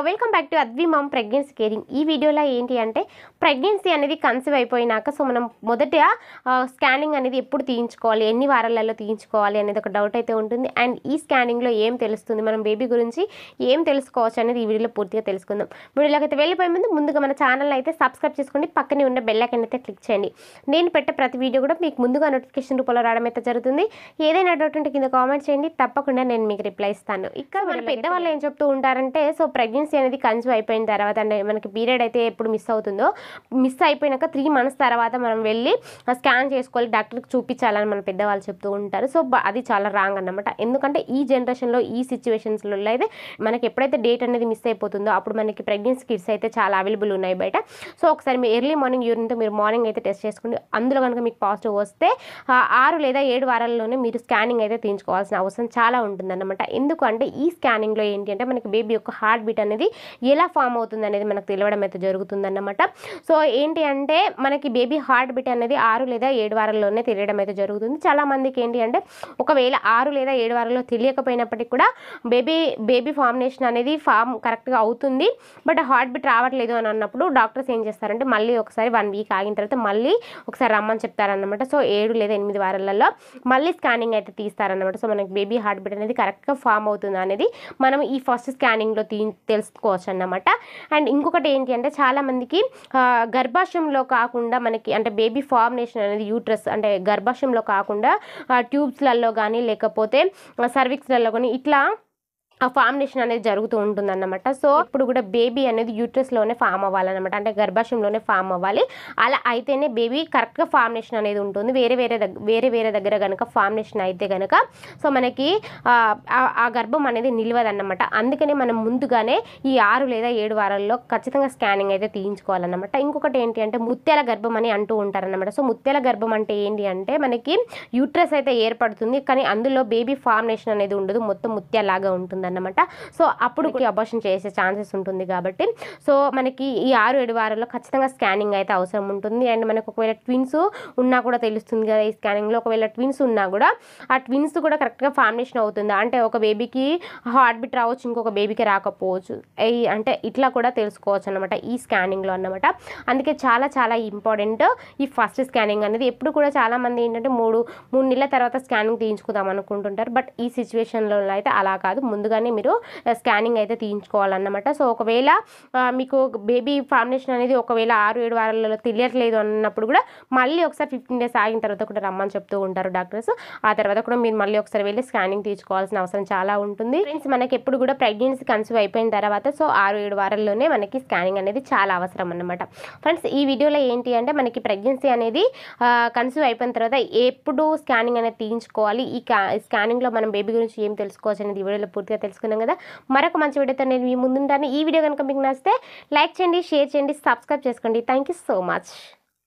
hello welcome back to mom pregnancy caring ఈ వీడియోలో ఏంటి అంటే ప్రెగ్నెన్సీ అనేది కన్సీవ్ అయిపోయినాక సో మనం మొదట స్కానింగ్ అనేది ఎప్పుడు తీయించుకోవాలి ఎన్ని వారాలలో తీయించుకోవాలి అనేది ఒక డౌట్ అయితే ఉంటుంది అండ్ ఈ స్కానింగ్లో ఏం తెలుస్తుంది మనం బేబీ గురించి ఏం తెలుసుకోవచ్చు అనేది ఈ వీడియోలో పూర్తిగా తెలుసుకుందాం వీడియోలోకి అయితే వెళ్ళిపోయే ముందు ముందుగా మన ఛానల్ అయితే సబ్స్క్రైబ్ చేసుకోండి పక్కనే ఉన్న బెల్లైకన్ అయితే క్లిక్ చేయండి నేను పెట్టే ప్రతి వీడియో కూడా మీకు ముందుగా నోటిఫికేషన్ రూపంలో రావడం అయితే జరుగుతుంది ఏదైనా డౌట్ ఉంటే కింద కామెంట్ చేయండి తప్పకుండా నేను మీకు రిప్లై ఇస్తాను ఇక్కడ మన పెద్దవాళ్ళు ఏం చెప్తూ ఉంటారంటే సో ప్రెగ్నెన్సీ ప్రెగ్నెన్సీ అనేది కన్జ్యూమ్ అయిపోయిన తర్వాత అంటే మనకి పీరియడ్ అయితే ఎప్పుడు మిస్ అవుతుందో మిస్ అయిపోయినాక త్రీ మంత్స్ తర్వాత మనం వెళ్ళి స్కాన్ చేసుకోవాలి డాక్టర్కి చూపించాలని మన పెద్దవాళ్ళు చెప్తూ ఉంటారు సో అది చాలా రాంగ్ అనమాట ఎందుకంటే ఈ జనరేషన్లో ఈ సిచ్యువేషన్స్లో అయితే మనకి ఎప్పుడైతే డేట్ అనేది మిస్ అయిపోతుందో అప్పుడు మనకి ప్రెగ్నెన్సీ కిట్స్ అయితే చాలా అవైలబుల్ ఉన్నాయి బయట సో ఒకసారి మీరు ఎర్లీ మార్నింగ్ యూరిన్తో మీరు మార్నింగ్ అయితే టెస్ట్ చేసుకోండి అందులో కనుక మీకు పాజిటివ్ వస్తే ఆరు లేదా ఏడు వారాల్లోనే మీరు స్కానింగ్ అయితే తీయించుకోవాల్సిన అవసరం చాలా ఉంటుందన్నమాట ఎందుకంటే ఈ స్కానింగ్లో ఏంటి అంటే మనకి బేబీ యొక్క హార్ట్ బీట్ అనేది అనేది ఎలా ఫామ్ అవుతుంది అనేది మనకు తెలియడం అయితే జరుగుతుందన్నమాట సో ఏంటి అంటే మనకి బేబీ హార్ట్ బీట్ అనేది ఆరు లేదా ఏడు వారాల్లోనే తెలియడం అయితే జరుగుతుంది చాలామందికి ఏంటి అంటే ఒకవేళ ఆరు లేదా ఏడు వారాల్లో తెలియకపోయినప్పటికీ కూడా బేబీ బేబీ ఫార్మినేషన్ అనేది ఫామ్ కరెక్ట్గా అవుతుంది బట్ హార్ట్ బీట్ రావట్లేదు అని అన్నప్పుడు డాక్టర్స్ ఏం చేస్తారంటే మళ్ళీ ఒకసారి వన్ వీక్ ఆగిన తర్వాత మళ్ళీ ఒకసారి రమ్మని చెప్తారనమాట సో ఏడు లేదా ఎనిమిది వారాలలో మళ్ళీ స్కానింగ్ అయితే తీస్తారనమాట సో మనకి బేబీ హార్ట్ బీట్ అనేది కరెక్ట్గా ఫామ్ అవుతుంది అనేది మనం ఈ ఫస్ట్ స్కానింగ్లో తీ తెలుసు చేసుకోవచ్చు అన్నమాట అండ్ ఇంకొకటి ఏంటి అంటే చాలామందికి గర్భాశయంలో కాకుండా మనకి అంటే బేబీ ఫార్మినేషన్ అనేది యూట్రస్ అంటే గర్భాశయంలో కాకుండా ట్యూబ్స్లలో కానీ లేకపోతే సర్వీక్స్లలో కానీ ఇట్లా ఆ ఫార్మినేషన్ అనేది జరుగుతూ ఉంటుంది అన్నమాట సో ఇప్పుడు కూడా బేబీ అనేది యూట్రస్లోనే ఫామ్ అవ్వాలన్నమాట అంటే గర్భాశయంలోనే ఫామ్ అవ్వాలి అలా అయితేనే బేబీ కరెక్ట్గా ఫార్మినేషన్ అనేది ఉంటుంది వేరే వేరే దగ్గర వేరే వేరే దగ్గర కనుక ఫామినేషన్ అయితే కనుక సో మనకి ఆ గర్భం అనేది నిలవదన్నమాట అందుకనే మనం ముందుగానే ఈ ఆరు లేదా ఏడు వారాల్లో ఖచ్చితంగా స్కానింగ్ అయితే తీయించుకోవాలన్నమాట ఇంకొకటి ఏంటి అంటే ముత్యాల గర్భం అని అంటూ ఉంటారన్నమాట సో ముత్యాల గర్భం అంటే ఏంటి అంటే మనకి యూట్రస్ అయితే ఏర్పడుతుంది కానీ అందులో బేబీ ఫామినేషన్ అనేది ఉండదు మొత్తం ముత్యాలాగా ఉంటుంది ఉంటుందన్నమాట సో అప్పుడు అబార్షన్ చేసే ఛాన్సెస్ ఉంటుంది కాబట్టి సో మనకి ఈ ఆరు ఏడు వారాల్లో ఖచ్చితంగా స్కానింగ్ అయితే అవసరం ఉంటుంది అండ్ మనకు ఒకవేళ ట్విన్స్ ఉన్నా కూడా తెలుస్తుంది కదా ఈ స్కానింగ్లో ఒకవేళ ట్విన్స్ ఉన్నా కూడా ఆ ట్విన్స్ కూడా కరెక్ట్గా ఫార్మినేషన్ అవుతుంది అంటే ఒక బేబీకి హార్ట్ బీట్ రావచ్చు ఇంకొక బేబీకి రాకపోవచ్చు అంటే ఇట్లా కూడా తెలుసుకోవచ్చు అనమాట ఈ స్కానింగ్లో అనమాట అందుకే చాలా చాలా ఇంపార్టెంట్ ఈ ఫస్ట్ స్కానింగ్ అనేది ఎప్పుడు కూడా చాలామంది ఏంటంటే మూడు మూడు నెలల తర్వాత స్కానింగ్ తీయించుకుందాం అనుకుంటుంటారు బట్ ఈ సిచ్యువేషన్లో అయితే అలా కాదు ముందుగా ముందుగానే మీరు స్కానింగ్ అయితే తీయించుకోవాలన్నమాట సో ఒకవేళ మీకు బేబీ ఫార్మినేషన్ అనేది ఒకవేళ ఆరు ఏడు వారాలలో తెలియట్లేదు అన్నప్పుడు కూడా మళ్ళీ ఒకసారి ఫిఫ్టీన్ డేస్ ఆగిన తర్వాత కూడా రమ్మని చెప్తూ ఉంటారు డాక్టర్స్ ఆ తర్వాత కూడా మీరు మళ్ళీ ఒకసారి వెళ్ళి స్కానింగ్ తీసుకోవాల్సిన అవసరం చాలా ఉంటుంది ఫ్రెండ్స్ మనకి ఎప్పుడు కూడా ప్రెగ్నెన్సీ కన్సీవ్ అయిపోయిన తర్వాత సో ఆరు ఏడు వారాల్లోనే మనకి స్కానింగ్ అనేది చాలా అవసరం అన్నమాట ఫ్రెండ్స్ ఈ వీడియోలో ఏంటి అంటే మనకి ప్రెగ్నెన్సీ అనేది కన్సీవ్ అయిపోయిన తర్వాత ఎప్పుడు స్కానింగ్ అనేది తీయించుకోవాలి ఈ స్కానింగ్లో మనం బేబీ గురించి ఏం తెలుసుకోవచ్చు అనేది ఈ వీడియోలో పూర్తిగా తెలుసుకున్నాం కదా మరొక మంచి వీడియోతో నేను మీ ముందుంటాను ఈ వీడియో కనుక మీకు నచ్చితే లైక్ చేయండి షేర్ చేయండి సబ్స్క్రైబ్ చేసుకోండి థ్యాంక్ సో మచ్